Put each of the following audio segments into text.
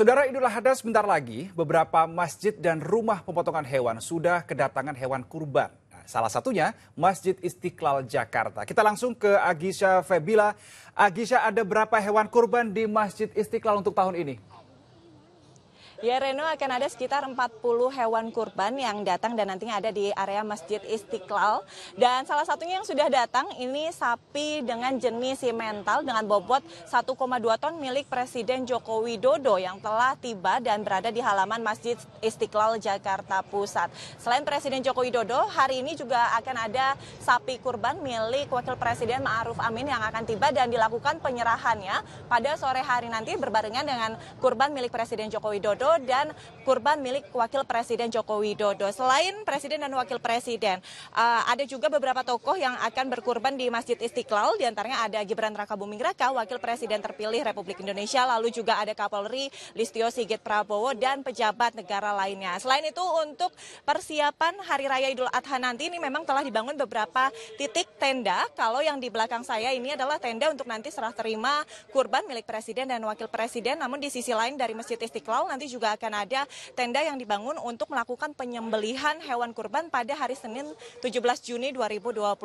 Saudara Idul Adha sebentar lagi, beberapa masjid dan rumah pemotongan hewan sudah kedatangan hewan kurban. Nah, salah satunya Masjid Istiqlal Jakarta. Kita langsung ke Agisha Febila. Agisha, ada berapa hewan kurban di Masjid Istiqlal untuk tahun ini? Ya Reno akan ada sekitar 40 hewan kurban yang datang dan nantinya ada di area Masjid Istiqlal. Dan salah satunya yang sudah datang ini sapi dengan jenis simental dengan bobot 1,2 ton milik Presiden Joko Widodo yang telah tiba dan berada di halaman Masjid Istiqlal Jakarta Pusat. Selain Presiden Joko Widodo, hari ini juga akan ada sapi kurban milik Wakil Presiden Ma'ruf Amin yang akan tiba dan dilakukan penyerahannya pada sore hari nanti berbarengan dengan kurban milik Presiden Joko Widodo dan kurban milik Wakil Presiden Joko Widodo. Selain Presiden dan Wakil Presiden, eh, ada juga beberapa tokoh yang akan berkurban di Masjid Istiqlal, Di antaranya ada Gibran Raka Buming Raka, Wakil Presiden terpilih Republik Indonesia, lalu juga ada Kapolri Listio Sigit Prabowo dan pejabat negara lainnya. Selain itu untuk persiapan Hari Raya Idul Adha nanti ini memang telah dibangun beberapa titik tenda. Kalau yang di belakang saya ini adalah tenda untuk nanti serah terima kurban milik Presiden dan Wakil Presiden, namun di sisi lain dari Masjid Istiqlal nanti juga juga akan ada tenda yang dibangun untuk melakukan penyembelihan hewan kurban pada hari Senin 17 Juni 2024.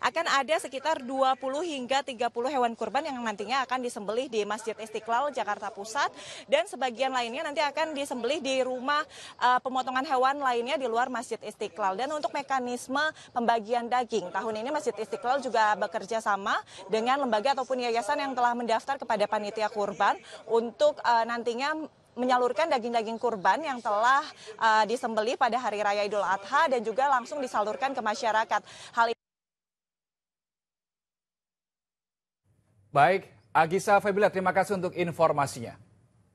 Akan ada sekitar 20 hingga 30 hewan kurban yang nantinya akan disembelih di Masjid Istiqlal Jakarta Pusat dan sebagian lainnya nanti akan disembelih di rumah uh, pemotongan hewan lainnya di luar Masjid Istiqlal. Dan untuk mekanisme pembagian daging tahun ini Masjid Istiqlal juga bekerja sama dengan lembaga ataupun yayasan yang telah mendaftar kepada panitia kurban untuk uh, nantinya menyalurkan daging-daging kurban yang telah uh, eh, disembelih pada hari raya Idul Adha dan juga langsung disalurkan ke masyarakat. Hal ini Baik, Agisa Febila, terima kasih untuk informasinya.